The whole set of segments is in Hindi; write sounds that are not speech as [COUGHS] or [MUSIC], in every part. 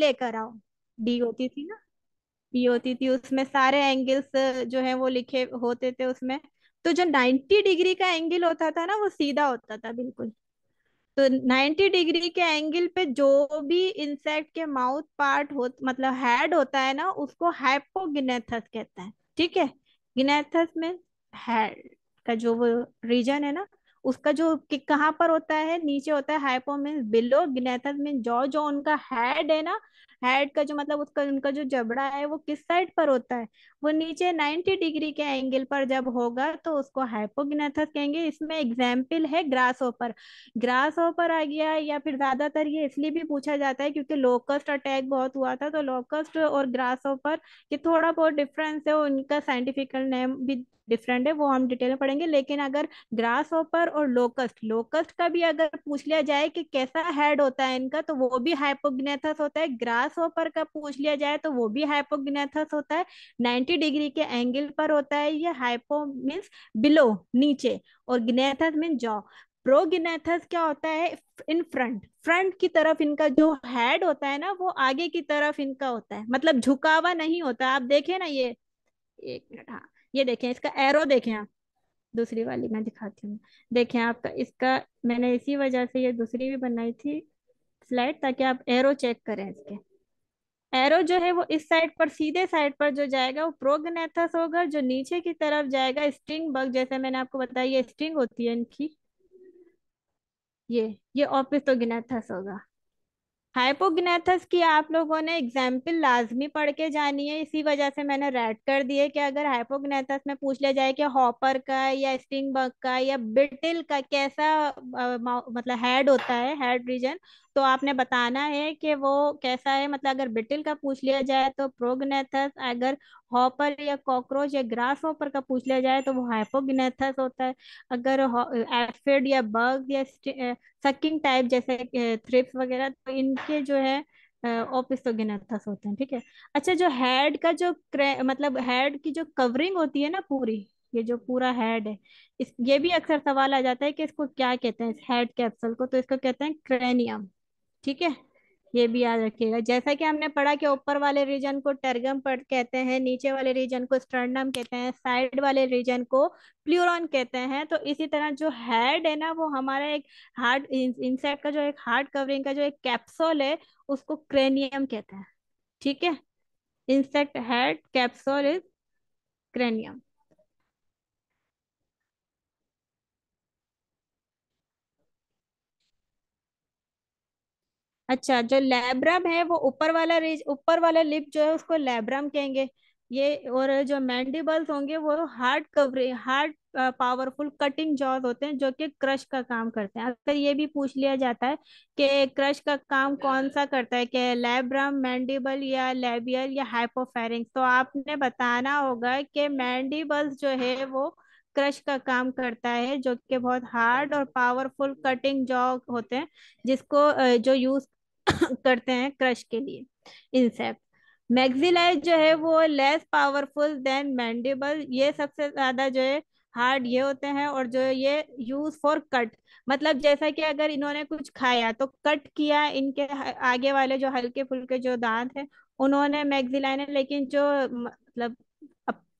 लेकर आओ डी होती थी ना डी होती थी उसमें सारे एंगल्स जो है वो लिखे होते थे उसमें तो जो 90 डिग्री का एंगल होता था ना वो सीधा होता था बिल्कुल तो 90 डिग्री के एंगल पे जो भी इंसेक्ट के माउथ पार्ट हो मतलब हेड होता है ना उसको हाइपोगिनेथस कहते हैं ठीक है गिनेथस में हेड का जो वो रीजन है ना उसका जो कहाँ पर होता है नीचे होता है हाइपो मीन बिलो गिनेथस में जो जो उनका हेड है ना हेड का जो मतलब उसका उनका जो जबड़ा है वो किस साइड पर होता है वो नीचे 90 डिग्री के एंगल पर जब होगा तो उसको हाइपोगिनेथस कहेंगे इसमें एग्जाम्पल है ग्रास ओपर ग्रास ओपर आ गया या फिर ज्यादातर ये इसलिए भी पूछा जाता है क्योंकि लोकस्ट अटैक बहुत हुआ था तो लोकस्ट और ग्रास ओपर ये थोड़ा बहुत डिफरेंस है उनका साइंटिफिकल नेम भी डिफरेंट है वो हम डिटेल में पढ़ेंगे लेकिन अगर ग्रास ऑपर और लोकस्ट लोकस्ट का भी अगर पूछ लिया जाए कि कैसा हेड होता है इनका तो वो भी हाइपोग्नेथस होता है ग्रास ऑपर का पूछ लिया जाए तो वो भी हाइपोग्नेथस होता है नाइन्टी डिग्री के एंगल पर होता है ये हाइपो मीन्स बिलो नीचे और ग्नेथस मीन जॉ प्रोगिनेथस क्या होता है इन फ्रंट फ्रंट की तरफ इनका जो हेड होता है ना वो आगे की तरफ इनका होता है मतलब झुकावा नहीं होता आप देखे ना ये एक मिनट हाँ ये देखें इसका एरो देखें आप दूसरी वाली मैं दिखाती हूँ देखें आपका इसका मैंने इसी वजह से ये दूसरी भी बनाई थी स्लाइड ताकि आप एरो चेक करें इसके एरो जो है वो इस साइड पर सीधे साइड पर जो जाएगा वो प्रोगनेथस होगा जो नीचे की तरफ जाएगा स्ट्रिंग बग जैसे मैंने आपको बताया ये स्ट्रिंग होती है इनकी ये ये ऑपिस तो गिनेथस होगा हाइपोगनेथस की आप लोगों ने एग्जाम्पल लाजमी पढ़ के जानी है इसी वजह से मैंने रेड कर दिए कि अगर हाइपोगनेथस में पूछ लिया जाए कि हॉपर का या स्टिंग बग का या बिटिल का कैसा आ, मतलब हेड होता है हेड रीजन तो आपने बताना है कि वो कैसा है मतलब अगर बिटिल का पूछ लिया जाए तो प्रोगनेथस अगर हॉपर या कॉकरोच या ग्रास हॉपर का पूछ लिया जाए तो वो हाइपोगनेथस होता है अगर एफिड या बग या सकिंग टाइप जैसे थ्रिप्स वगैरह तो इनके जो है ओपिसोगेनेथस होते हैं ठीक है अच्छा जो हेड का जो मतलब हेड की जो कवरिंग होती है ना पूरी ये जो पूरा हेड है इस ये भी अक्सर सवाल आ जाता है कि इसको क्या कहते हैं इस हेड कैप्सूल को तो इसको कहते हैं क्रेनियम ठीक है ये भी याद रखिएगा जैसा कि हमने पढ़ा कि ऊपर वाले रीजन को टर्गम कहते हैं नीचे वाले रीजन को स्टर्नम कहते हैं साइड वाले रीजन को प्लूरॉन कहते हैं तो इसी तरह जो हेड है ना वो हमारा एक हार्ड इंसेक्ट का जो एक हार्ड कवरिंग का जो एक कैप्सूल है उसको क्रेनियम कहते हैं ठीक है insect head capsule is cranium अच्छा जो लैब्रम है वो ऊपर वाला रिज ऊपर वाला लिप जो है उसको लैब्रम कहेंगे ये और जो मैंडिबल्स होंगे वो hard covering hard powerful cutting jaws होते हैं जो कि क्रश का काम करते हैं अगर ये भी पूछ लिया जाता है कि क्रश का काम कौन सा करता है कि लैब्रम मैंडिबल या लेबियल या हाइपोफेरिंग तो आपने बताना होगा कि मैंडिबल्स जो है वो क्रश का काम करता है जो कि बहुत हार्ड और पावरफुल कटिंग जॉ होते हैं जिसको जो यूज [COUGHS] करते हैं क्रश के लिए इंसेप्ट मैग्जिलाई जो है वो लेस पावरफुल देन मैंडेबल ये सबसे ज्यादा जो है हार्ड ये होते हैं और जो ये यूज फॉर कट मतलब जैसा कि अगर इन्होंने कुछ खाया तो कट किया इनके आगे वाले जो हल्के फुल्के जो दांत हैं उन्होंने मैग्जिलाई ने लेकिन जो मतलब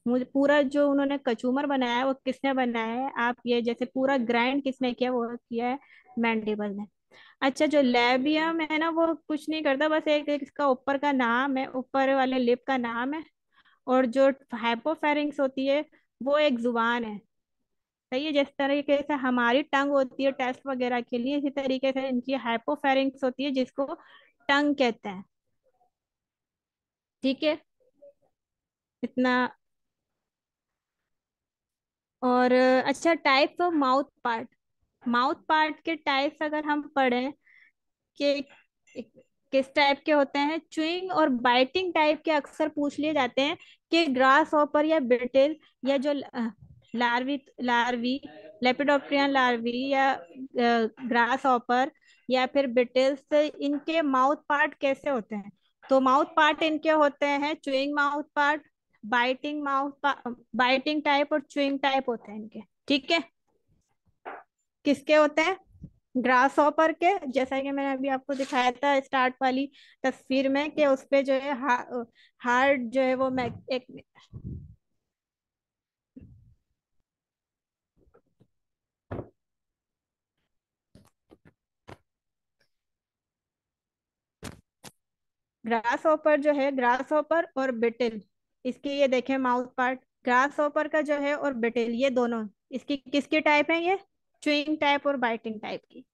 मुझे पूरा जो उन्होंने कचूमर बनाया है वो किसने बनाया है आप ये जैसे पूरा ग्राइंड किसने किया वो किया है मैंडेबल ने अच्छा जो लेबियम है ना वो कुछ नहीं करता बस एक, एक इसका ऊपर का नाम है ऊपर वाले लिप का नाम है और जो हाइपोफेरिंग्स होती है वो एक जुबान है सही है जिस तरीके से हमारी टंग होती है टेस्ट वगैरह के लिए इसी तरीके से इनकी हाइपोफेरिंग्स होती है जिसको टंग कहते हैं ठीक है इतना और अच्छा type of mouth part mouth part के टाइप्स अगर हम पढ़ें कि किस टाइप के होते हैं चुइंग और बाइटिंग टाइप के अक्सर पूछ लिए जाते हैं कि ग्रास ऑपर या ब्रिटिल या जो लार्वी लार्वी लेपिडोप्ट्रियन लार्वी या ग्रास ऑपर या फिर ब्रिटिल्स तो इनके माउथ पार्ट कैसे होते हैं तो माउथ पार्ट इनके होते हैं chewing mouth part biting mouth biting type और चुइंग टाइप होते हैं इनके ठीक है किसके होते हैं ग्रास ऑपर के जैसा कि मैंने अभी आपको दिखाया था स्टार्ट वाली तस्वीर में कि उस पर जो है हा, हार्ट जो है वो एक ग्रास ऑपर जो है ग्रास ऑपर और बिटिल इसकी ये देखें माउथ पार्ट ग्रास ऑपर का जो है और बिटिल ये दोनों इसकी किसकी टाइप है ये चुइंग टाइप और बाइटिंग टाइप की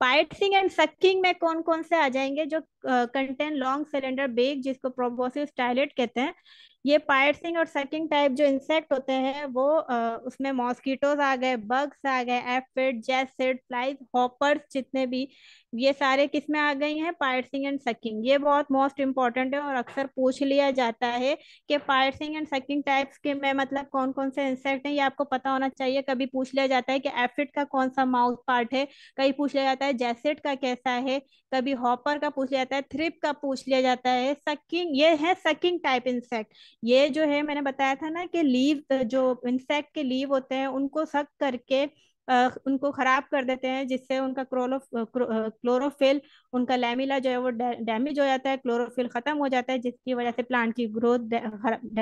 बाइटिंग एंड सकिंग में कौन कौन से आ जाएंगे जो कंटेन लॉन्ग सिलेंडर बेग जिसको प्रोबोसिस टाइलेट कहते हैं ये पायटसिंग और सकिंग टाइप जो इंसेक्ट होते हैं वो आ, उसमें मॉस्किटोज आ गए बग्स आ गए एफिड जैसिड फ्लाइज हॉपर्स जितने भी ये सारे किस में आ गई हैं पायरसिंग एंड सकिंग ये बहुत मोस्ट इम्पॉर्टेंट है और अक्सर पूछ लिया जाता है कि पायरसिंग एंड सकिंग टाइप्स के में मतलब कौन कौन से इंसेक्ट हैं ये आपको पता होना चाहिए कभी पूछ लिया जाता है कि एफिड का कौन सा माउथ पार्ट है कभी पूछ लिया जाता है जैसेट का कैसा है कभी हॉपर का पूछ लिया जाता है थ्रिप का पूछ लिया जाता है सकिंग ये है सकिंग टाइप इंसेक्ट ये जो है मैंने बताया था ना कि लीव जो इंसेक्ट के लीव होते हैं उनको सक करके उनको खराब कर देते हैं जिससे उनका क्रोलो क्लोरोफिल उनका लैमिला जो है वो डैमेज हो जाता है क्लोरोफिल खत्म हो जाता है जिसकी वजह से प्लांट की ग्रोथ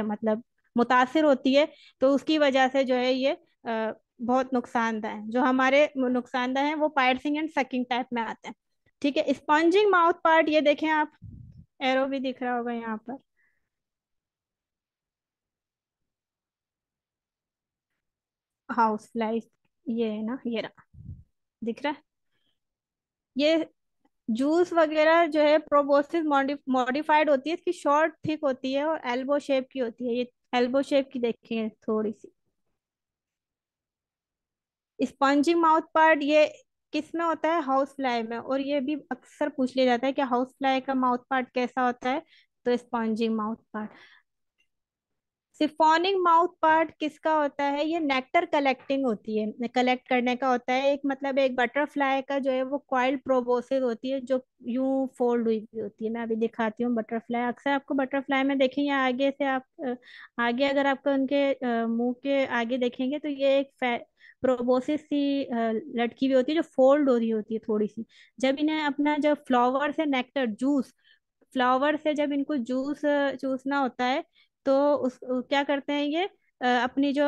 मतलब मुतासर होती है तो उसकी वजह से जो है ये बहुत नुकसानदाह है जो हमारे नुकसानदाह है वो पायरसिंग एंड सकिंग टाइप में आते हैं ठीक है स्पॉन्जिंग माउथ पार्ट ये देखें आप एरो भी दिख रहा होगा यहाँ पर हाउस लाइफ ये है ना ये रहा दिख रहा है ये जूस वगैरह जो है प्रोबोसिस मॉडिफाइड होती है इसकी शॉर्ट थिक होती है और एल्बो शेप की होती है ये एल्बो शेप की देखें थोड़ी सी स्पॉन्जिंग माउथ पार्ट ये किस में होता है हाउस फ्लाई में और ये भी अक्सर पूछ लिया जाता है कि हाउस फ्लाई का माउथ पार्ट कैसा होता है तो sponging mouth part siphoning mouth part किसका होता है ये नेक्टर कलेक्टिंग होती है कलेक्ट करने का होता है एक मतलब एक बटरफ्लाई का जो है वो क्वाइल प्रोबोसिस होती है जो यूं फोल्ड हुई होती है मैं अभी दिखाती हूँ बटरफ्लाई अक्सर आपको बटरफ्लाई में देखेंगे आगे से आप आगे अगर आपको उनके मुंह के आगे देखेंगे तो ये एक प्रोबोसिस सी लटकी हुई होती है जो फोल्ड हो रही होती है थोड़ी सी जब इन्हें अपना जब फ्लावर से नेक्टर जूस फ्लावर से जब इनको जूस चूसना होता है तो उस क्या करते हैं ये अपनी जो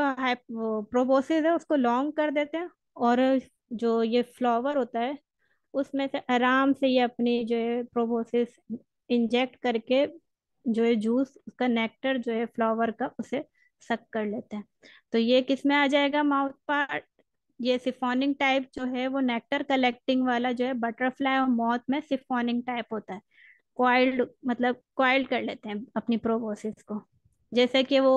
प्रोबोसिस है उसको लॉन्ग कर देते हैं और जो ये फ्लावर होता है उसमें से आराम से ये अपनी जो है प्रोबोसिस इंजेक्ट करके जो है जूस उसका नेक्टर जो है फ्लावर का उसे सक कर लेते हैं तो ये किस में आ जाएगा माउथ पार्ट ये सिफोनिंग टाइप जो है वो नेक्टर कलेक्टिंग वाला जो है बटरफ्लाई और मौत में सिफोनिंग टाइप होता है क्वाइल्ड मतलब क्वाइल्ड कर लेते हैं अपनी प्रोबोसिस को जैसे कि वो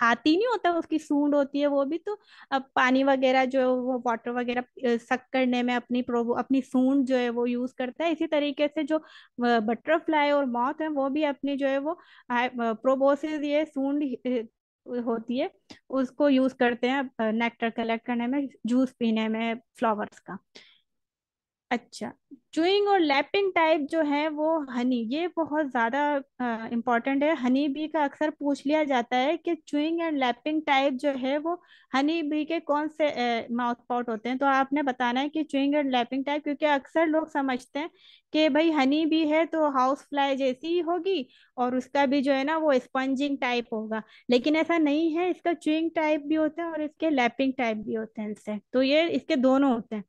हाथी नहीं होता उसकी सूंड होती है वो भी तो अब पानी वगैरह जो वो वाटर वगैरह सक करने में अपनी अपनी सूंड जो है वो यूज करता है इसी तरीके से जो बटरफ्लाई और मौत है वो भी अपनी जो है वो प्रोबोसिस ये सूंड होती है उसको यूज करते हैं नेक्टर कलेक्ट करने में जूस पीने में फ्लावर्स का अच्छा चूइंग और लैपिंग टाइप जो है वो हनी ये बहुत ज़्यादा इम्पॉर्टेंट है हनी बी का अक्सर पूछ लिया जाता है कि चुइंग एंड लैपिंग टाइप जो है वो हनी बी के कौन से माउथ पॉट होते हैं तो आपने बताना है कि चुइंग एंड लैपिंग टाइप क्योंकि अक्सर लोग समझते हैं कि भाई हनी बी है तो हाउस फ्लाई जैसी ही होगी और उसका भी जो है ना वो स्पंजिंग टाइप होगा लेकिन ऐसा नहीं है इसका चुइंग टाइप भी होता है और इसके लैपिंग टाइप भी होते हैं इससे तो ये इसके दोनों होते हैं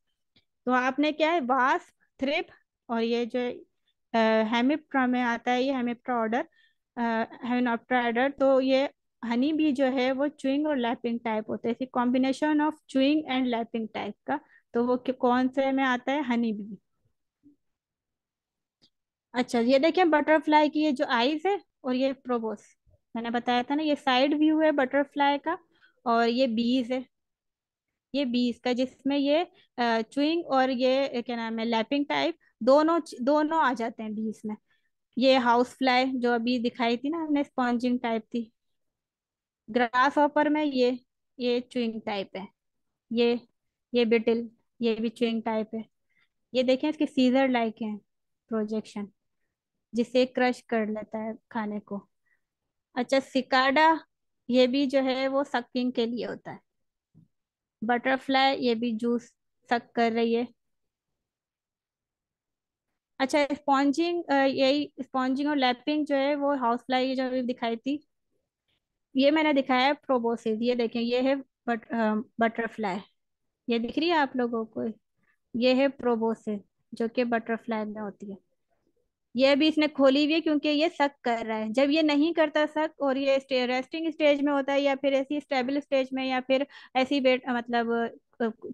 तो आपने क्या है वास थ्रिप और ये जो हेमिप्ट्रा में आता है ये हेमिप्ट्रा ऑर्डर हेमिनोप्ट्रा ऑर्डर तो ये हनी भी जो है वो चुइंग और लैपिंग टाइप होते हैं combination of chewing and lapping type का तो वो कौन से में आता है हनी भी अच्छा ये देखिए बटरफ्लाई की ये जो आईज है और ये प्रोबोस मैंने बताया था ना ये साइड व्यू है बटरफ्लाई का और ये बीज है ये बीस का जिसमें ये चुइंग और ये क्या नाम है लैपिंग टाइप दोनों दोनों आ जाते हैं बीस में ये हाउस फ्लाई जो अभी दिखाई थी ना हमने स्पॉन्जिंग टाइप थी ग्रास ऑपर में ये ये चुइंग टाइप है ये ये बिटिल ये भी चुइंग टाइप है ये देखें इसके सीजर लाइक है प्रोजेक्शन जिसे क्रश कर लेता है खाने को अच्छा सिकाडा ये भी जो है वो सकिंग के लिए होता है बटरफ्लाई ये भी जूस सक कर रही है अच्छा स्पॉन्जिंग यही स्पॉन्जिंग और लैपिंग जो है वो हाउस फ्लाई जो अभी दिखाई थी ये मैंने दिखाया है प्रोबोसिस ये देखें ये है बट बटरफ्लाई ये दिख रही है आप लोगों को ये है प्रोबोसिस जो कि बटरफ्लाई में होती है ये भी इसने खोली हुई है क्योंकि ये सक कर रहा है जब ये नहीं करता सक और ये स्टे, रेस्टिंग स्टेज में होता है या फिर ऐसी स्टेबल स्टेज में या फिर ऐसी वेट मतलब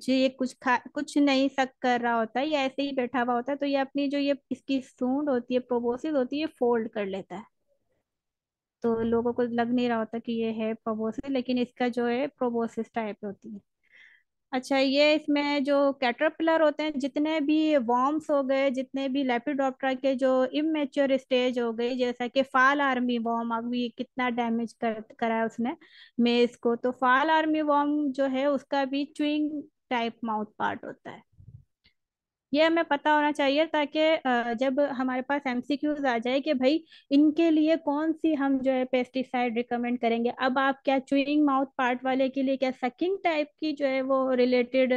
ये कुछ खा कुछ नहीं सक कर रहा होता है या ऐसे ही बैठा हुआ होता है तो ये अपनी जो ये इसकी सूंड होती है प्रोबोसिस होती है ये फोल्ड कर लेता है तो लोगों को लग नहीं रहा होता कि ये है प्रोबोसिस लेकिन इसका जो है प्रोबोसिस टाइप होती है अच्छा ये इसमें जो कैटरपिलर होते हैं जितने भी वॉर्म्स हो गए जितने भी लेपिडोप्टरा के जो इमेच्योर स्टेज हो गई जैसा कि फाल आर्मी वॉर्म अभी कितना डैमेज कर करा उसने मेज को तो फाल आर्मी वॉर्म जो है उसका भी चुइंग टाइप माउथ पार्ट होता है ये हमें पता होना चाहिए ताकि जब हमारे पास एमसीक्यूज आ जाए कि भाई इनके लिए कौन सी हम जो है पेस्टिसाइड रिकमेंड करेंगे अब आप क्या चुइंग माउथ पार्ट वाले के लिए क्या सकिंग टाइप की जो है वो रिलेटेड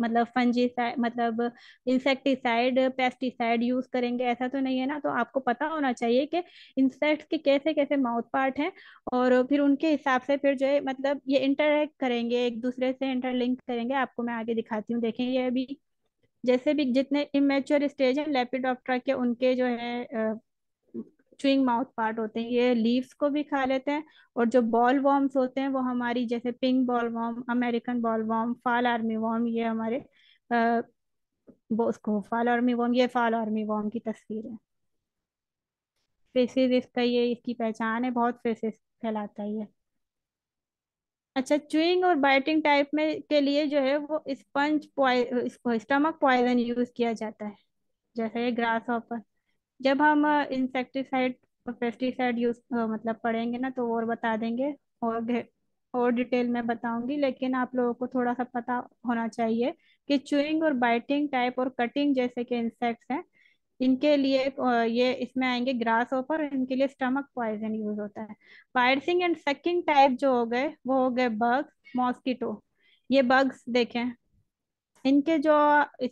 मतलब फंजीसाइड मतलब इंसेक्टिसाइड पेस्टिसाइड यूज करेंगे ऐसा तो नहीं है ना तो आपको पता होना चाहिए कि इंसेक्ट्स के कैसे कैसे माउथ पार्ट हैं और फिर उनके हिसाब से फिर जो है मतलब ये इंटरेक्ट करेंगे एक दूसरे से इंटरलिंक करेंगे आपको मैं आगे दिखाती हूँ देखें ये अभी जैसे भी जितने इमेच्योर स्टेज हैं लेपिडोप्टरा के उनके जो है चुइंग माउथ पार्ट होते हैं ये लीव्स को भी खा लेते हैं और जो बॉल वॉर्म्स होते हैं वो हमारी जैसे pink bollworm American bollworm fall armyworm ये हमारे आ, उसको फाल आर्मी वॉर्म ये फाल आर्मी वॉर्म की तस्वीर है फेसिस इसका ये इसकी पहचान है बहुत फेसिस फैलाता है ये अच्छा चुइंग और बाइटिंग टाइप में के लिए जो है वो स्पंज इसको स्टमक पॉइजन यूज किया जाता है जैसे ग्रास ऑफर जब हम इंसेक्टिसाइड uh, और पेस्टिसाइड यूज uh, मतलब पढ़ेंगे ना तो और बता देंगे और और डिटेल में बताऊंगी लेकिन आप लोगों को थोड़ा सा पता होना चाहिए कि चुइंग और बाइटिंग टाइप और कटिंग जैसे के इंसेक्ट्स हैं इनके लिए ये इसमें आएंगे ग्रास ऑफर इनके लिए स्टमक पॉइजन यूज होता है पायरसिंग एंड सेकेंड टाइप जो हो गए वो हो गए बग्स मॉस्किटो ये बग्स देखें इनके जो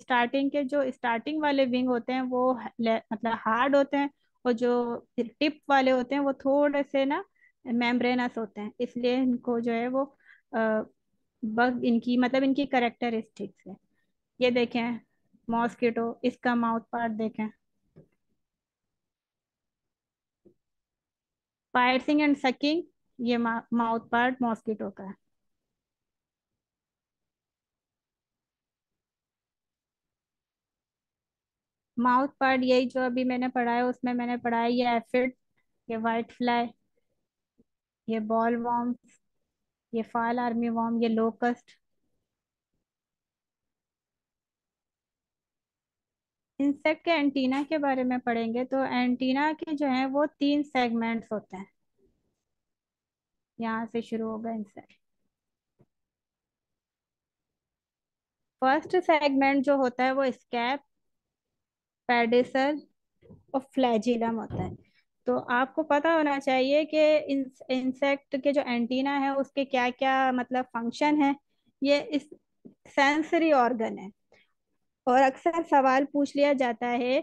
स्टार्टिंग के जो स्टार्टिंग वाले विंग होते हैं वो मतलब हार्ड होते हैं और जो टिप वाले होते हैं वो थोड़े से ना मेम्ब्रेनस होते हैं इसलिए इनको जो है वो बग इनकी मतलब इनकी करेक्टरिस्टिक्स है ये देखें मॉस्किटो इसका माउथ पार्ट देखें पायरसिंग एंड सकिंग ये माउथ पार्ट मॉस्किटो का है माउथ पार्ट यही जो अभी मैंने पढ़ाया उसमें मैंने पढ़ाया ये एफिड ये वाइट फ्लाई ये बॉल वॉर्म ये फाल आर्मी वॉर्म ये लोकस्ट इंसेक्ट के एंटीना के बारे में पढ़ेंगे तो एंटीना के जो है वो तीन सेगमेंट होते हैं यहाँ से शुरू होगा इंसेक्ट फर्स्ट सेगमेंट जो होता है वो स्कैप पेडिसल और फ्लैजिलम होता है तो आपको पता होना चाहिए कि इंसेक्ट के जो एंटीना है उसके क्या क्या मतलब फंक्शन है ये इस सेंसरी ऑर्गन है और अक्सर सवाल पूछ लिया जाता है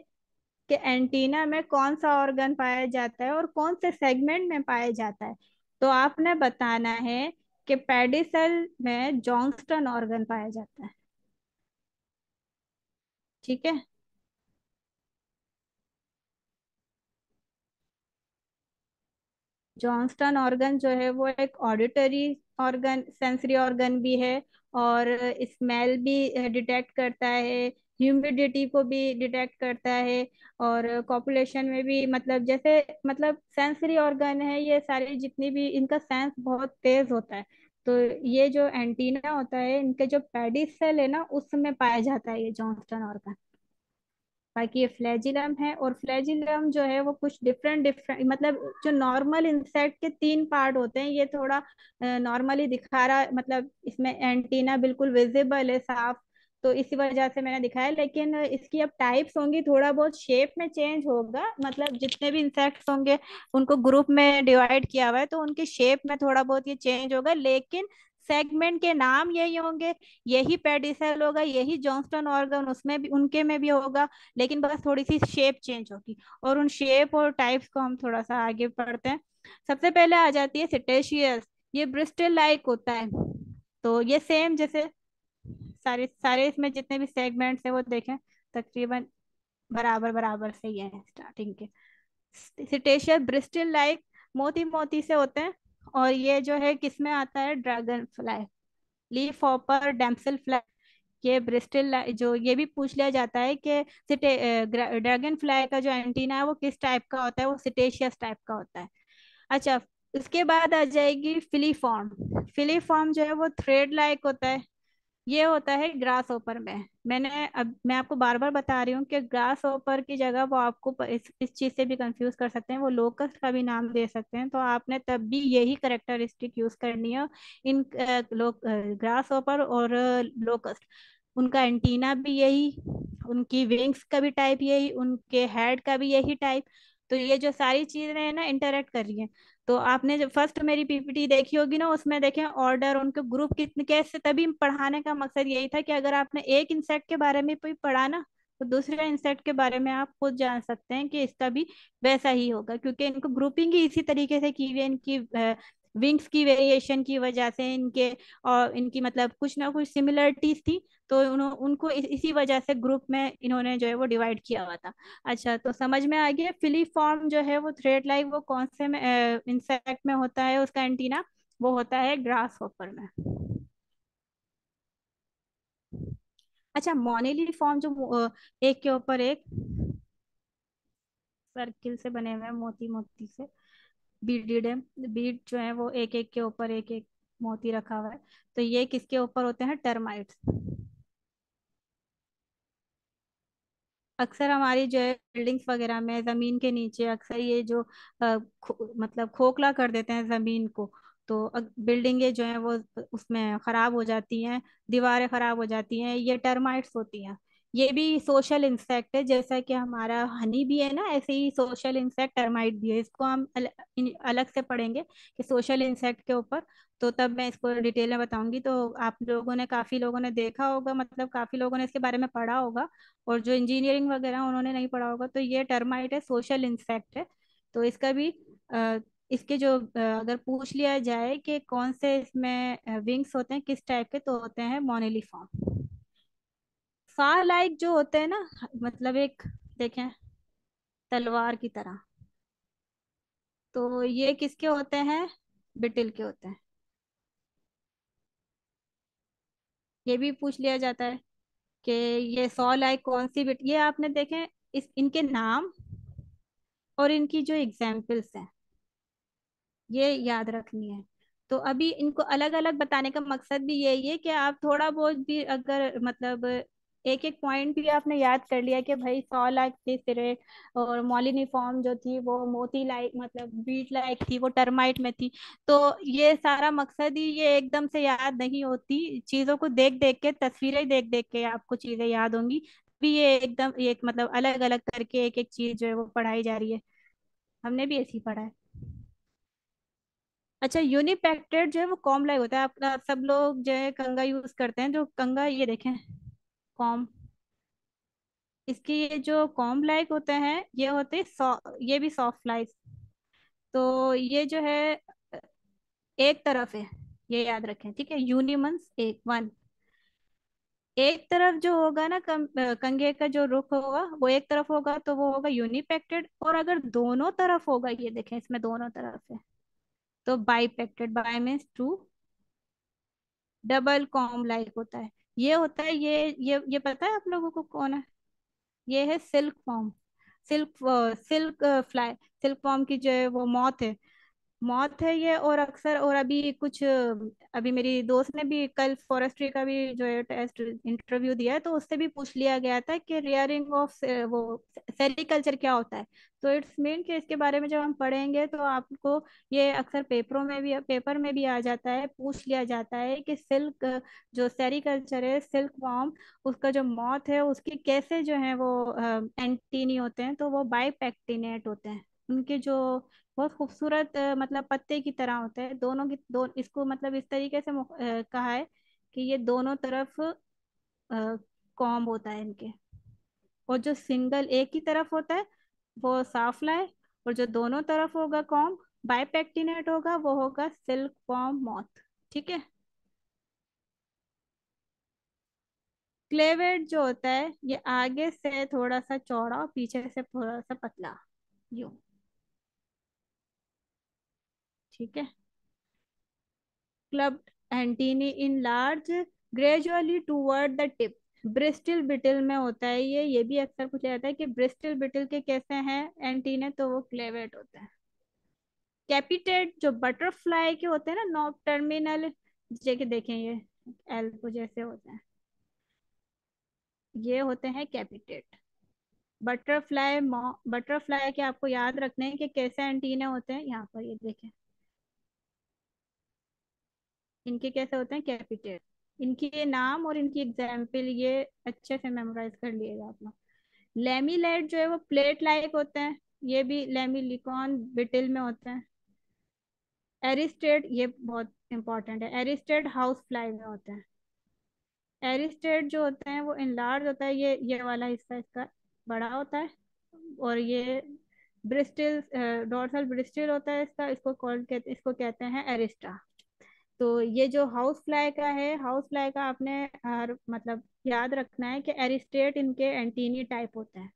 कि एंटीना में कौन सा ऑर्गन पाया जाता है और कौन से सेगमेंट में पाया जाता है तो आपने बताना है कि पेडिसल में जॉन्स्टन ऑर्गन पाया जाता है ठीक है जॉन्स्टन ऑर्गन जो है वो एक ऑडिटरी ऑर्गन सेंसरी ऑर्गन भी है और स्मेल भी डिटेक्ट करता है ह्यूमिडिटी को भी डिटेक्ट करता है और पॉपुलेशन में भी मतलब जैसे मतलब सेंसरी ऑर्गन है ये सारी जितनी भी इनका सेंस बहुत तेज होता है तो ये जो एंटीना होता है इनके जो पेडी सेल है ना उसमें पाया जाता है ये जॉन्स्टन ऑर्गन बाकी ये फ्लैजिलम है और फ्लैजिलम जो है वो कुछ डिफरेंट डिफरेंट मतलब जो नॉर्मल इंसेक्ट के तीन पार्ट होते हैं ये थोड़ा नॉर्मली दिखा रहा मतलब इसमें एंटीना बिल्कुल विजिबल है साफ तो इसी वजह से मैंने दिखाया लेकिन इसकी अब टाइप्स होंगी थोड़ा बहुत शेप में चेंज होगा मतलब जितने भी इंसेक्ट्स होंगे उनको ग्रुप में डिवाइड किया हुआ है तो उनके शेप में थोड़ा बहुत ये चेंज होगा लेकिन सेगमेंट के नाम यही होंगे यही पेडिसल होगा यही जॉन्स्टन ऑर्गन उसमें भी उनके में भी होगा लेकिन बस थोड़ी सी शेप चेंज होगी और उन शेप और टाइप्स को हम थोड़ा सा आगे पढ़ते हैं सबसे पहले आ जाती है सिटेशियस ये ब्रिस्टल लाइक होता है तो ये सेम जैसे सारे सारे इसमें जितने भी सेगमेंट्स है वो देखें तकरीबन बराबर बराबर से ये है स्टार्टिंग के सिटेशियस ब्रिस्टल लाइक मोती मोती से होते हैं और ये जो है किस में आता है dragonfly leafhopper damselfly ये ब्रिस्टल जो ये भी पूछ लिया जाता है कि ड्रैगन फ्लाई का जो एंटीना है वो किस टाइप का होता है वो सिटेशियस टाइप का होता है अच्छा उसके बाद आ जाएगी फिलीफॉर्म फिलीफॉर्म जो है वो थ्रेड लाइक होता है ये होता है ग्रास ओपर में मैंने अब मैं आपको बार बार बता रही हूँ कि ग्रास ओपर की जगह वो आपको इस, इस चीज से भी कंफ्यूज कर सकते हैं वो लोकस का भी नाम दे सकते हैं तो आपने तब भी यही करेक्टरिस्टिक यूज करनी है इन ग्रास ओपर और लोकस्ट उनका एंटीना भी यही उनकी विंग्स का भी टाइप यही उनके हेड का भी यही टाइप तो ये जो सारी चीजें हैं ना इंटरेक्ट कर रही है तो आपने जब फर्स्ट मेरी पीपीटी देखी होगी ना उसमें देखें ऑर्डर उनके ग्रुप कितने कैसे तभी पढ़ाने का मकसद यही था कि अगर आपने एक इंसेक्ट के बारे में कोई पढ़ा ना तो दूसरे इंसेक्ट के बारे में आप खुद जान सकते हैं कि इसका भी वैसा ही होगा क्योंकि इनको ग्रुपिंग ही इसी तरीके से की हुई है इनकी विंग्स की वेरिएशन की वजह से इनके और इनकी मतलब कुछ ना कुछ सिमिलरिटीज थी तो उन्हों उनको इस, इसी वजह से ग्रुप में इन्होंने जो है वो डिवाइड किया हुआ था अच्छा तो समझ में आ गया फिली फॉर्म जो है वो थ्रेड लाइक वो कौन से इंसेक्ट में होता है उसका एंटीना वो होता है ग्रास होपर में अच्छा मोनेली फॉर्म जो एक के ऊपर एक सर्किल से बने हुए मोती मोती से बीडीड है तो बीड जो है वो एक एक के ऊपर एक एक मोती रखा हुआ है तो ये किसके ऊपर होते हैं टर्माइट्स अक्सर हमारी जो है बिल्डिंग्स वगैरह में ज़मीन के नीचे अक्सर ये जो आ, खो, मतलब खोखला कर देते हैं ज़मीन को तो बिल्डिंगे जो है वो उसमें ख़राब हो जाती हैं दीवारें ख़राब हो जाती हैं ये टर्माइट्स होती हैं ये भी सोशल इंसेक्ट है जैसा कि हमारा हनी भी है ना ऐसे ही सोशल इंसेक्ट टर्माइट भी है इसको हम अल, अलग से पढ़ेंगे कि सोशल इंसेक्ट के ऊपर तो तब मैं इसको डिटेल में बताऊंगी तो आप लोगों ने काफ़ी लोगों ने देखा होगा मतलब काफ़ी लोगों ने इसके बारे में पढ़ा होगा और जो इंजीनियरिंग वगैरह उन्होंने नहीं पढ़ा होगा तो ये टर्माइट है सोशल इंसेक्ट है तो इसका भी आ, इसके जो अगर पूछ लिया जाए कि कौन से इसमें विंग्स होते हैं किस टाइप के तो होते हैं मोनेलिफॉर्म फा लाइक जो होते हैं ना मतलब एक देखें तलवार की तरह तो ये किसके होते हैं बिटिल के होते हैं ये भी पूछ लिया जाता है कि ये सौ लाइक कौन सी बिट ये आपने देखें इस इनके नाम और इनकी जो एग्जाम्पल्स हैं ये याद रखनी है तो अभी इनको अलग अलग बताने का मकसद भी यही है कि आप थोड़ा बहुत भी अगर मतलब एक एक पॉइंट भी आपने याद कर लिया कि भाई सौ लाख थी सिरेट और मोलिनिफॉर्म जो थी वो मोती लाइक मतलब बीट लाइक थी वो टर्माइट में थी तो ये सारा मकसद ही ये एकदम से याद नहीं होती चीजों को देख देख के तस्वीरें देख देख के आपको चीजें याद होंगी भी ये एकदम एक मतलब अलग अलग करके एक एक चीज जो है वो पढ़ाई जा रही है हमने भी ऐसी पढ़ा है अच्छा यूनिपैक्टेड जो है वो कॉम लाइक होता है आप सब लोग जो है कंगा यूज करते हैं जो कंगा ये देखें कॉम इसके ये जो कॉम लाइक होते हैं ये होते ये भी सॉफ्ट लाइक तो ये जो है एक तरफ है ये याद रखें ठीक है यूनिमंस एक वन एक तरफ जो होगा ना कंघे का जो रुख होगा वो एक तरफ होगा तो वो होगा यूनिपेक्टेड और अगर दोनों तरफ होगा ये देखें इसमें दोनों तरफ है तो bipectinate bi means two double comb like होता है ये होता है ये ये ये पता है आप लोगों को कौन है ये है silkworm silk silk fly silkworm की जो है वो मौत है मौत है ये और अक्सर और अभी कुछ अभी मेरी दोस्त ने भी कल फॉरेस्ट्री का भी जो है टेस्ट इंटरव्यू दिया है तो उससे भी पूछ लिया गया था कि रियरिंग ऑफ वो सेरिकल्चर क्या होता है तो इट्स मेन कि इसके बारे में जब हम पढ़ेंगे तो आपको ये अक्सर पेपरों में भी पेपर में भी आ जाता है पूछ लिया जाता है कि सिल्क जो सेरिकल्चर है सिल्क वॉर्म उसका जो मौत है उसके कैसे जो है वो एंटीनी होते हैं तो वो बाइपेक्टिनेट होते हैं उनके जो बहुत खूबसूरत मतलब पत्ते की तरह होता है दोनों की दो इसको मतलब इस तरीके से कहा है कि ये दोनों तरफ कॉम्ब होता है इनके और जो सिंगल एक ही तरफ होता है वो साफला है और जो दोनों तरफ होगा कॉम्ब बायपेक्टिनेट होगा वो होगा सिल्क फॉर्म मॉथ ठीक है क्लेवेट जो होता है ये आगे से थोड़ा सा चौड़ा पीछे से थोड़ा सा पतला यू ठीक है club antennae enlarge gradually toward the tip bristle beetle में होता है ये ये भी अक्सर पूछा जाता है कि ब्रिस्टल बिटल के कैसे हैं एंटीने तो वो क्लेवेट होता है कैपिटेड जो बटरफ्लाई के होते हैं ना नॉक टर्मिनल जैसे देखें ये एल्पो जैसे होते हैं ये होते हैं कैपिटेड बटरफ्लाई बटरफ्लाई के आपको याद रखने हैं कि कैसे एंटीने होते हैं यहाँ पर ये देखें इनके कैसे होते हैं कैपिटल इनके नाम और इनकी एग्जाम्पल ये अच्छे से मेमोराइज कर लिएगा आप लोग लेमिलेट जो है वो प्लेट लाइक होते हैं ये भी लेमिलिकॉन बिटिल में होते हैं एरिस्टेट ये बहुत इंपॉर्टेंट है एरिस्टेट हाउस फ्लाई में होते हैं एरिस्टेट जो होते हैं वो इनलार्ज होता है ये ये वाला हिस्सा इसका बड़ा होता है और ये ब्रिस्टिल डॉर्सल ब्रिस्टिल होता है इसका इसको कॉल कहते इसको कहते हैं एरिस्टा तो ये जो हाउस फ्लाई का है हाउस फ्लाई का आपने हर मतलब याद रखना है कि एरिस्टेट इनके एंटीनी टाइप होता है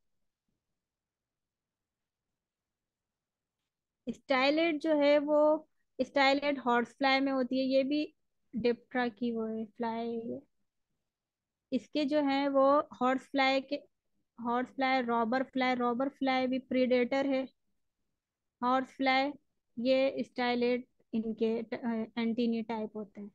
स्टाइलेट जो है वो स्टाइलेट हॉर्स फ्लाई में होती है ये भी डिप्ट्रा की वो है फ्लाई इसके जो है वो हॉर्स फ्लाई के horse fly robber fly robber fly भी प्रीडेटर है हॉर्स फ्लाई ये स्टाइलेट इनके एंटीनी टाइप होते हैं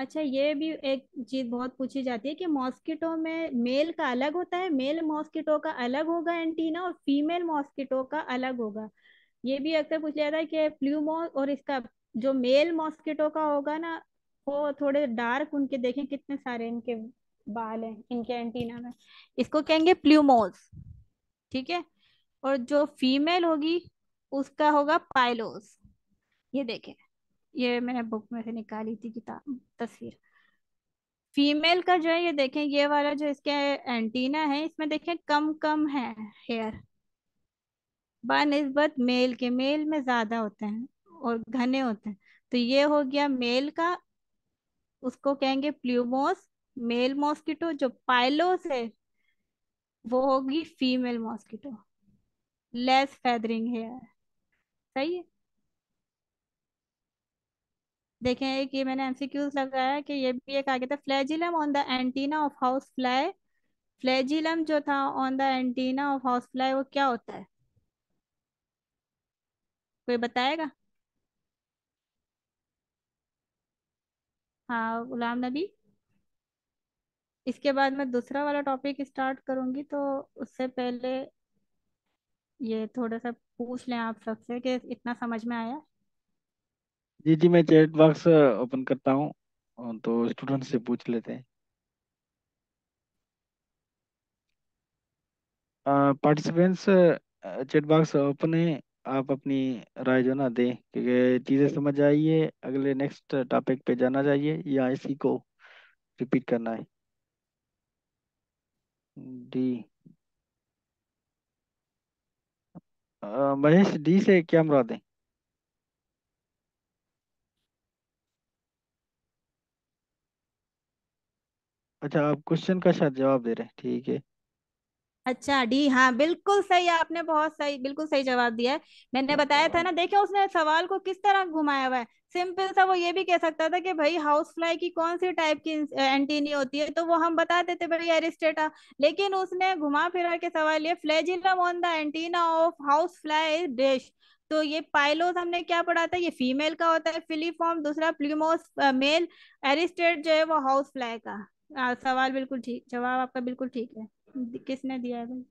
अच्छा ये भी एक चीज बहुत पूछी जाती है कि मॉस्किटो में मेल का अलग होता है मेल मॉस्किटो का अलग होगा एंटीना और फीमेल मॉस्किटो का अलग होगा ये भी अक्सर पूछा जाता है कि प्लूमो और इसका जो मेल मॉस्किटो का होगा ना वो थोड़े डार्क उनके देखें कितने सारे इनके बाल हैं इनके एंटीना में इसको कहेंगे प्ल्यूमोज ठीक है और जो फीमेल होगी उसका होगा पायलोस ये देखें ये मैंने बुक में से निकाली थी किताब तस्वीर फीमेल का जो है ये देखें ये वाला जो इसके एंटीना है इसमें देखें कम कम है हेयर बनस्बत मेल के मेल में ज्यादा होते हैं और घने होते हैं तो ये हो गया मेल का उसको कहेंगे प्ल्यूमोस मेल मॉस्किटो जो पाइलोस है वो होगी female mosquito less feathering hair सही है देखें एक ये मैंने एमसीक्यूज लगाया कि ये भी एक आ गया था flagellum on the antenna of house fly flagellum जो था on the antenna of house fly वो क्या होता है कोई बताएगा हाँ गुलाम नबी इसके बाद मैं दूसरा वाला टॉपिक स्टार्ट करूंगी तो उससे पहले ये थोड़ा सा पूछ लें आप सबसे कि इतना समझ में आया जी जी मैं चैट बॉक्स ओपन करता हूँ तो स्टूडेंट से पूछ लेते हैं पार्टिसिपेंट्स चैट बॉक्स ओपन है आप अपनी राय जो ना दें क्योंकि चीज़ें समझ आइए अगले नेक्स्ट टॉपिक पे जाना चाहिए या इसी को रिपीट करना है डी महेश डी से क्या मुरादें अच्छा आप क्वेश्चन का शायद जवाब दे रहे हैं ठीक है अच्छा डी हाँ बिल्कुल सही आपने बहुत सही बिल्कुल सही जवाब दिया है मैंने अच्छा, बताया था ना देखे उसने सवाल को किस तरह घुमाया हुआ है सिंपल सा वो ये भी कह सकता था कि भाई हाउस फ्लाई की कौन सी टाइप की एंटीनी होती है तो वो हम बता देते भाई एरिस्टेटा लेकिन उसने घुमा फिरा के सवाल ये flagellum on the antenna of house fly डिश तो ये पाइलोस हमने क्या पढ़ा था ये फीमेल का होता है फिलीफॉर्म दूसरा प्लीमोस मेल एरिस्टेट जो है वो हाउस फ्लाई का आ, सवाल बिल्कुल ठीक जवाब आपका बिल्कुल ठीक है किसने दिया है भाई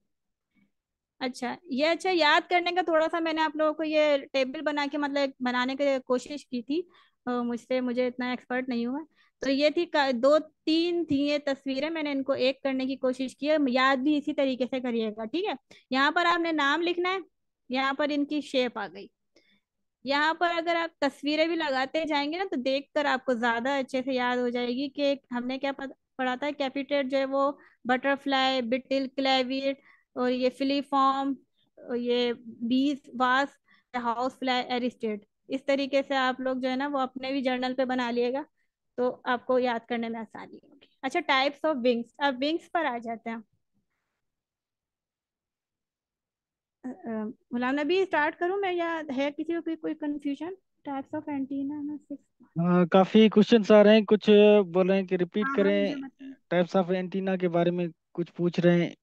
अच्छा ये अच्छा याद करने का थोड़ा सा मैंने आप लोगों को ये टेबल बना के मतलब बनाने की कोशिश की थी मुझसे मुझे इतना एक्सपर्ट नहीं हुआ तो ये थी दो तीन थी ये तस्वीरें मैंने इनको एक करने की कोशिश की है याद भी इसी तरीके से करिएगा ठीक है यहाँ पर आपने नाम लिखना है यहाँ पर इनकी शेप आ गई यहाँ पर अगर आप तस्वीरें भी लगाते जाएंगे ना तो देखकर आपको ज्यादा अच्छे से याद हो जाएगी कि हमने क्या पता पढ़ाता है कैपिटेट जो है वो बटरफ्लाई बिटिल क्लेविट और ये फिलीफॉर्म ये बीस वास हाउस फ्लाई एरिस्टेट इस तरीके से आप लोग जो है ना वो अपने भी जर्नल पे बना लिएगा तो आपको याद करने में आसानी होगी अच्छा टाइप्स ऑफ विंग्स अब विंग्स पर आ जाते हैं गुलाम नबी स्टार्ट करूं मैं या है किसी को कोई कोई कंफ्यूजन टाइप्स ऑफ एंटीना में सिक्स काफी क्वेश्चंस आ रहे हैं कुछ बोल रहे हैं कि रिपीट हाँ, करें टाइप्स ऑफ एंटीना के बारे में कुछ पूछ रहे हैं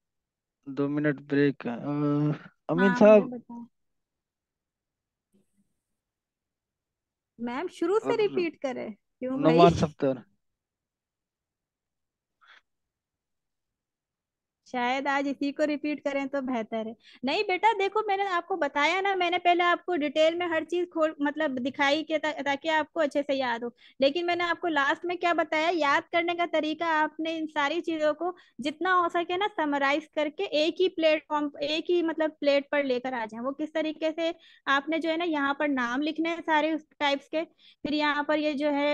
दो मिनट ब्रेक अमीन हाँ, साहब मैम शुरू से रिपीट करें क्यों नवाज सफ्तर शायद आज इसी को रिपीट करें तो बेहतर है नहीं बेटा देखो मैंने आपको बताया ना मैंने पहले आपको डिटेल में हर चीज खोल मतलब दिखाई के ता, ताकि आपको अच्छे से याद हो लेकिन मैंने आपको लास्ट में क्या बताया याद करने का तरीका आपने इन सारी चीजों को जितना हो सके ना समराइज करके एक ही प्लेटफॉर्म एक ही मतलब प्लेट पर लेकर आ जाए वो किस तरीके से आपने जो है ना यहाँ पर नाम लिखने हैं सारे टाइप्स के फिर यहाँ पर ये जो है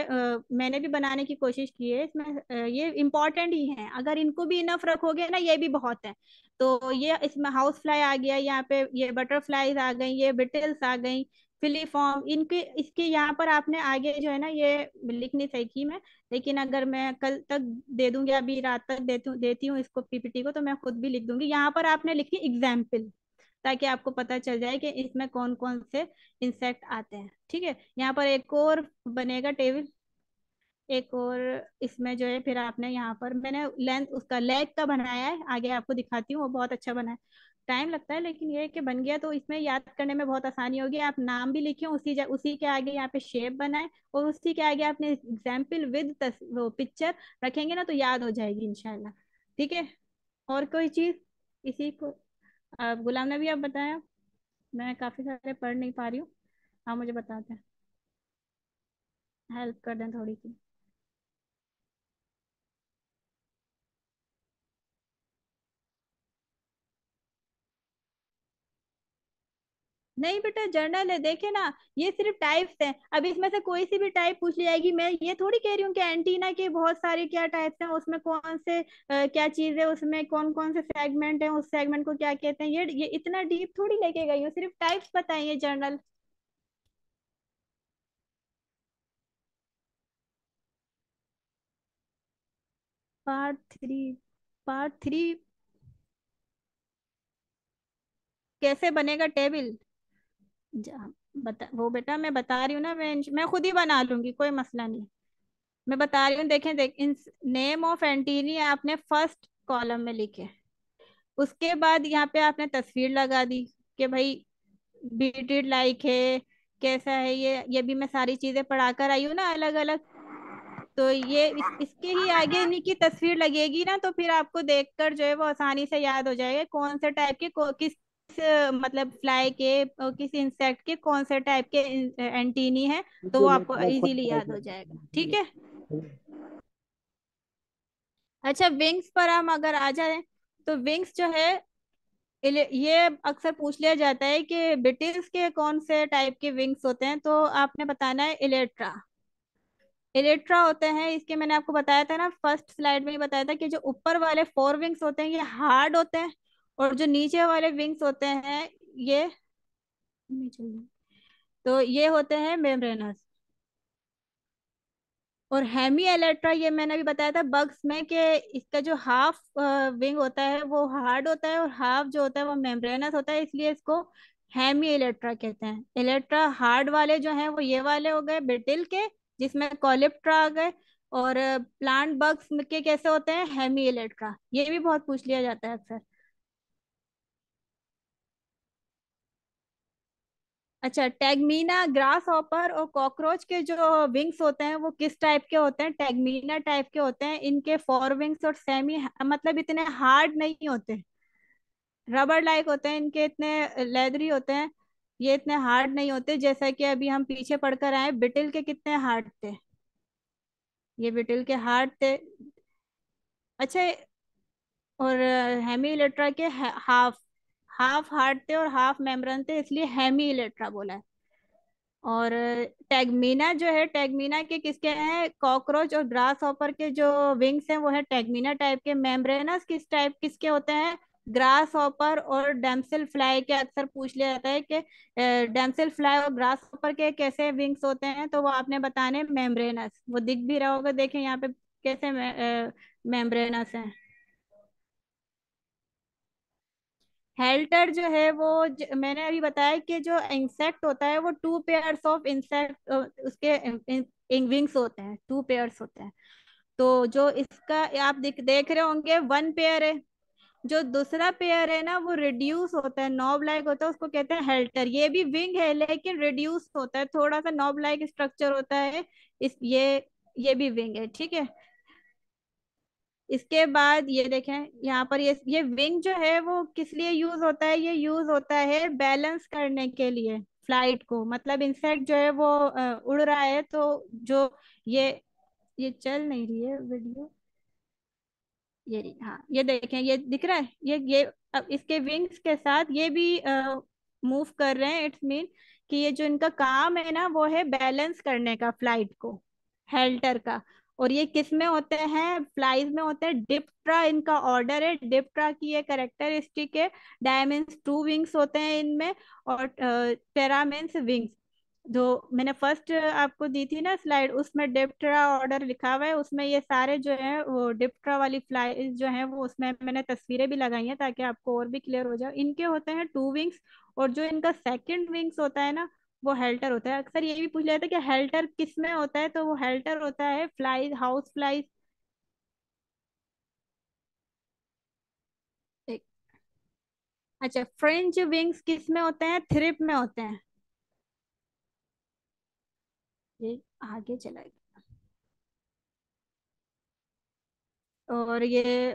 मैंने भी बनाने की कोशिश की है इसमें ये इम्पोर्टेंट ही है अगर इनको भी इनफ रखोगे ना ये भी बहुत हैं तो ये इसमें हाउस फ्लाई आ गया यहाँ पे ये बटरफ्लाईज आ गई ये बिटल्स आ गई फिलीफॉर्म इनके इसके यहाँ पर आपने आगे जो है ना ये लिख नहीं थी मैं लेकिन अगर मैं कल तक दे दूंगी अभी रात तक देती हूँ इसको पीपीटी को तो मैं खुद भी लिख दूंगी यहाँ पर आपने लिखी एग्जाम्पल ताकि आपको पता चल जाए कि इसमें कौन कौन से इंसेक्ट आते हैं ठीक है यहाँ पर एक और बनेगा टेबल एक और इसमें जो है फिर आपने यहाँ पर मैंने लेंथ उसका लेग का बनाया है आगे आपको दिखाती हूँ वो बहुत अच्छा बना है टाइम लगता है लेकिन ये कि बन गया तो इसमें याद करने में बहुत आसानी होगी आप नाम भी लिखे उसी उसी के आगे यहाँ पे शेप बनाए और उसी के आगे आपने एग्जाम्पल विद वो पिक्चर रखेंगे ना तो याद हो जाएगी इनशाला ठीक है और कोई चीज इसी को आप गुलाम ने भी आप बताया मैं काफी सारे पढ़ नहीं पा रही हूँ आप मुझे बताते हैं हेल्प कर दें थोड़ी सी नहीं बेटा जर्नल है देखे ना ये सिर्फ टाइप्स हैं अब इसमें से कोई सी भी टाइप पूछ ली जाएगी मैं ये थोड़ी कह रही हूँ कि एंटीना के बहुत सारे क्या टाइप्स हैं उसमें कौन से आ, क्या चीज है उसमें कौन कौन से सेगमेंट है उस सेगमेंट को क्या कहते हैं ये ये इतना डीप थोड़ी लेके गई हूँ सिर्फ टाइप्स बताइए journal part three part three कैसे बनेगा टेबल बता वो बेटा मैं बता रही हूँ ना मैं मैं खुद ही बना लूंगी कोई मसला नहीं मैं बता रही हूँ देखें देख इन नेम ऑफ एंटीनी आपने फर्स्ट कॉलम में लिखे उसके बाद यहाँ पे आपने तस्वीर लगा दी कि भाई बीटेड लाइक है कैसा है ये ये भी मैं सारी चीजें पढ़ा कर आई हूँ ना अलग अलग तो ये इस, इसके ही आगे इन्हीं की तस्वीर लगेगी ना तो फिर आपको देखकर जो है वो आसानी से याद हो जाएगा कौन से टाइप के किस मतलब फ्लाई के किसी इंसेक्ट के कौन से टाइप के एंटीनी तो है तो वो आपको इजीली याद हो जाएगा ठीक है अच्छा विंग्स पर हम अगर आ जाए तो विंग्स जो है ये अक्सर पूछ लिया जाता है कि बिटिल्स के कौन से टाइप के विंग्स होते हैं तो आपने बताना है इलेक्ट्रा इलेक्ट्रा होते हैं इसके मैंने आपको बताया था ना फर्स्ट स्लाइड में ही बताया था कि जो ऊपर वाले फोर विंग्स होते हैं ये हार्ड होते हैं और जो नीचे वाले विंग्स होते हैं ये तो ये होते हैं मेम्ब्रेनस और हेमी एलेट्रा ये मैंने अभी बताया था बग्स में कि इसका जो हाफ विंग होता है वो हार्ड होता है और हाफ जो होता है वो मेम्ब्रेनस होता है इसलिए इसको हेमी एलेट्रा कहते हैं एलेट्रा हार्ड वाले जो हैं वो ये वाले हो गए बेटिल के जिसमें कॉलिप्ट्रा आ गए और प्लांट बग्स के कैसे होते हैं हेमी एलेट्रा ये भी बहुत पूछ लिया जाता है अक्सर अच्छा टैगमीना ग्रास हॉपर और कॉकरोच के जो विंग्स होते हैं वो किस टाइप के होते हैं टैगमीना टाइप के होते हैं इनके फोर विंग्स और सेमी मतलब इतने हार्ड नहीं होते रबर लाइक होते हैं इनके इतने लेदरी होते हैं ये इतने हार्ड नहीं होते जैसा कि अभी हम पीछे पढ़कर आए बिटिल के कितने हार्ड थे ये बिटिल के हार्ड थे अच्छा और हेमी के हाफ हाफ हार्ट थे और हाफ मेम्ब्रेन थे इसलिए हेमी इलेक्ट्रा बोला है और टैगमीना जो है टैगमीना के किसके हैं कॉकरोच और ग्रास हॉपर के जो विंग्स हैं वो है टैगमीना टाइप के मेम्ब्रेनस किस टाइप किसके होते हैं ग्रास हॉपर और डेम्सल फ्लाई के अक्सर पूछ लिया जाता है कि डेमसेल फ्लाई और ग्रास हॉपर के कैसे विंग्स होते हैं तो वो आपने बताने मेम्ब्रेनस वो दिख भी रहा होगा देखें यहाँ पे कैसे मेम्ब्रेनस है हेल्टर जो है वो ज, मैंने अभी बताया कि जो इंसेक्ट होता है वो टू पेयर्स ऑफ इंसेक्ट उसके विंग्स होते हैं टू पेयर्स होते हैं तो जो इसका आप देख देख रहे होंगे वन पेयर है जो दूसरा पेयर है ना वो रिड्यूस होता है नॉब लाइक होता है उसको कहते हैं हेल्टर ये भी विंग है लेकिन रिड्यूस होता है थोड़ा सा नॉब लाइक स्ट्रक्चर होता है इस ये ये भी विंग है ठीक है इसके बाद ये देखें यहाँ पर ये ये विंग जो है वो किस लिए यूज होता है ये यूज होता है बैलेंस करने के लिए फ्लाइट को मतलब इंसेक्ट जो है वो उड़ रहा है तो जो ये ये चल नहीं रही है वीडियो ये हाँ ये देखें ये दिख रहा है ये ये अब इसके विंग्स के साथ ये भी मूव कर रहे हैं इट्स मीन कि ये जो इनका काम है ना वो है बैलेंस करने का फ्लाइट को हेल्टर का और ये किस में होते हैं फ्लाइज में होते हैं डिप्ट्रा इनका ऑर्डर है डिप्ट्रा की ये करेक्टरिस्टिक है डायमेंस टू विंग्स होते हैं इनमें और टेरा विंग्स जो मैंने फर्स्ट आपको दी थी ना स्लाइड उसमें डिप्ट्रा ऑर्डर लिखा हुआ है उसमें ये सारे जो है वो डिप्ट्रा वाली फ्लाई जो है वो उसमें मैंने तस्वीरें भी लगाई हैं ताकि आपको और भी क्लियर हो जाए इनके होते हैं टू विंग्स और जो इनका सेकेंड विंग्स होता है ना वो हेल्टर होता है अक्सर ये भी पूछ लेते है कि हेल्टर किस में होता है तो वो हेल्टर होता है फ्लाइज हाउस फ्लाइज अच्छा फ्रेंच विंग्स किस में होते हैं थ्रिप में होते हैं ये आगे चला गया और ये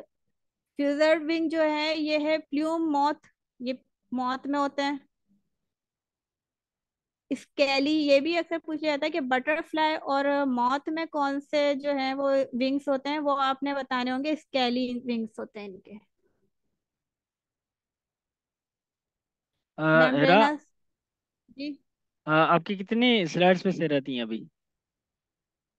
फ्यूजर्ड विंग जो है ये है प्लूम मौत ये मौत में होते हैं स्केली ये भी अक्सर पूछा जाता है कि बटरफ्लाई और मॉथ में कौन से जो है वो विंग्स होते हैं वो आपने बताने होंगे स्केली विंग्स होते हैं इनके आ, जी आ, आपकी कितनी स्लाइड्स में से रहती हैं अभी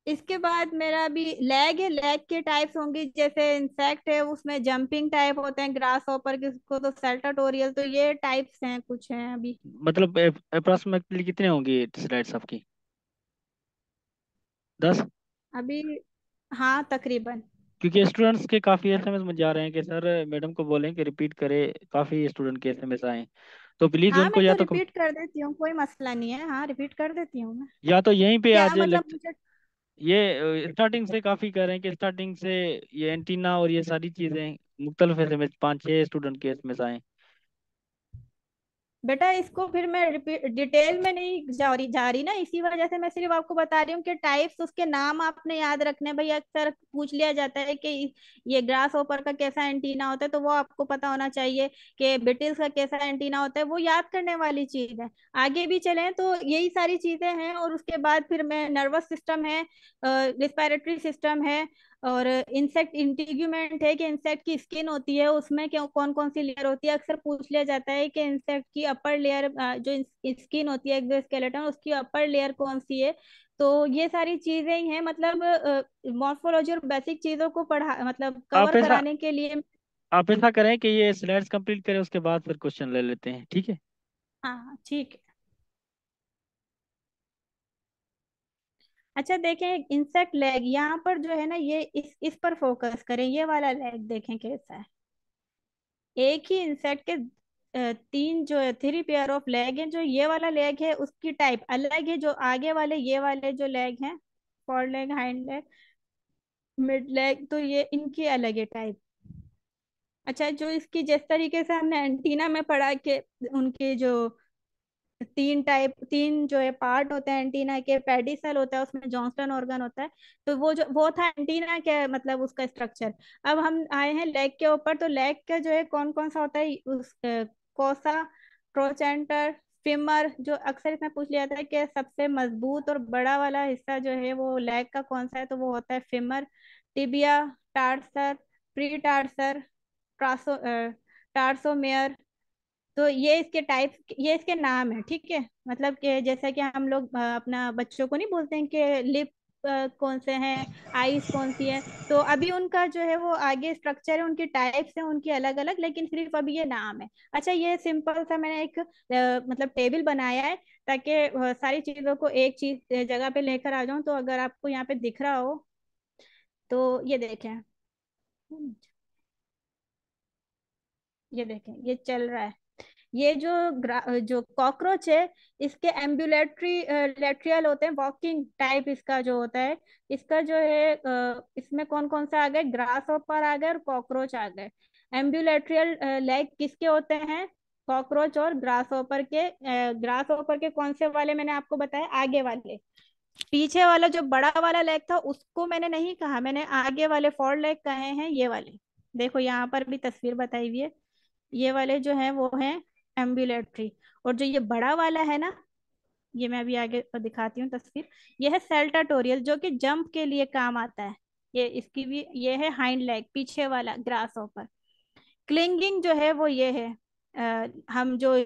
इसके बाद मेरा भी लैग है लैग के टाइप्स होंगे जैसे इंसेक्ट है उसमें जंपिंग टाइप होते हैं ग्रास हॉपर किसको तो सेल्टाटोरियल तो ये टाइप्स हैं कुछ हैं अभी मतलब अप्रॉक्सीमेटली कितने होंगे स्लाइड्स आपकी 10 अभी हां तकरीबन क्योंकि स्टूडेंट्स के काफ़ी एसएमएस मुझे आ रहे हैं कि सर मैडम को बोलें कि रिपीट करें काफ़ी स्टूडेंट के एसएमएस आए तो प्लीज हाँ, उनको या तो, रिपीट तो कर देती हूँ कोई मसला नहीं है हाँ रिपीट कर देती हूँ मैं या तो यहीं पे आज मतलब ये स्टार्टिंग से काफी कर रहे हैं कि स्टार्टिंग से ये एंटीना और ये सारी चीजें मुख्तलिफ है पाँच छह स्टूडेंट के इसमें से आए बेटा इसको फिर मैं डिटेल में नहीं जा रही जा रही ना इसी वजह से मैं सिर्फ आपको बता रही हूँ कि टाइप्स उसके नाम आपने याद रखने भाई अक्सर पूछ लिया जाता है कि ये ग्रास ओपर का कैसा एंटीना होता है तो वो आपको पता होना चाहिए कि बिटिल्स का कैसा एंटीना होता है वो याद करने वाली चीज है आगे भी चले तो यही सारी चीजें हैं और उसके बाद फिर मैं नर्वस सिस्टम है रिस्पायरेटरी सिस्टम है और इंसेक्ट इंटीग्यूमेंट है कि इंसेक्ट की स्किन होती है उसमें क्यों कौन कौन सी लेयर होती है अक्सर पूछ लिया जाता है कि इंसेक्ट की अपर लेयर जो स्किन होती है एक्सोस्केलेटन उसकी अपर लेयर कौन सी है तो ये सारी चीजें ही हैं मतलब मॉर्फोलॉजी और बेसिक चीजों को पढ़ा मतलब कवर कराने के लिए आप ऐसा करें कि ये स्लाइड्स कंप्लीट करें उसके बाद फिर क्वेश्चन ले लेते हैं ठीक है हाँ, हाँ ठीक है अच्छा देखें इंसेक्ट लेग यहाँ पर जो है ना ये इस इस पर फोकस करें ये वाला लेग देखें कैसा है एक ही इंसेक्ट के तीन जो है थ्री पेयर ऑफ लेग हैं जो ये वाला लेग है उसकी टाइप अलग है जो आगे वाले ये वाले जो लेग हैं fore leg hind leg mid leg तो ये इनकी अलग है टाइप अच्छा जो इसकी जिस तरीके से हमने एंटीना में पढ़ा के उनके जो तीन टाइप तीन जो है पार्ट होते हैं एंटीना के सेल होता है उसमें जॉन्स्टन ऑर्गन होता है तो वो जो वो था एंटीना के मतलब उसका स्ट्रक्चर अब हम आए हैं लेग के ऊपर तो लेग का जो है कौन कौन सा होता है उस कोसा क्रोचेंटर फिमर जो अक्सर इसमें पूछ लिया जाता है कि सबसे मजबूत और बड़ा वाला हिस्सा जो है वो लेग का कौन सा है तो वो होता है femur tibia tarsus pretarsus ट्रासो टार्सोमेयर तो ये इसके टाइप ये इसके नाम है ठीक है मतलब कि जैसा कि हम लोग अपना बच्चों को नहीं बोलते हैं कि लिप कौन से हैं आईज कौन सी है तो अभी उनका जो है वो आगे स्ट्रक्चर है उनके टाइप्स हैं उनकी अलग अलग लेकिन सिर्फ अभी ये नाम है अच्छा ये सिंपल सा मैंने एक मतलब टेबल बनाया है ताकि सारी चीजों को एक चीज जगह पे लेकर आ जाऊं तो अगर आपको यहाँ पे दिख रहा हो तो ये देखें ये देखें ये चल रहा है ये जो जो कॉकरोच है इसके एम्बुलेटरी लेट्रियल होते हैं वॉकिंग टाइप इसका जो होता है इसका जो है इसमें कौन कौन सा आ गए ग्रास ऑपर आ गए और कॉकरोच आ गए एम्बुलेट्रियल लेग किसके होते हैं कॉकरोच और ग्रास ऑपर के ग्रास ऑपर के कौन से वाले मैंने आपको बताया आगे वाले पीछे वाला जो बड़ा वाला लेग था उसको मैंने नहीं कहा मैंने आगे वाले फोर लेग कहे हैं ये वाले देखो यहाँ पर भी तस्वीर बताई हुई है ये वाले जो है वो है एम्बुलेटरी और जो ये बड़ा वाला है ना ये मैं अभी आगे दिखाती हूँ तस्वीर यह है सेल्टाटोरियल जो कि जंप के लिए काम आता है ये इसकी भी ये है हाइंड लेग पीछे वाला ग्रास ऑफर क्लिंगिंग जो है वो ये है आ, हम जो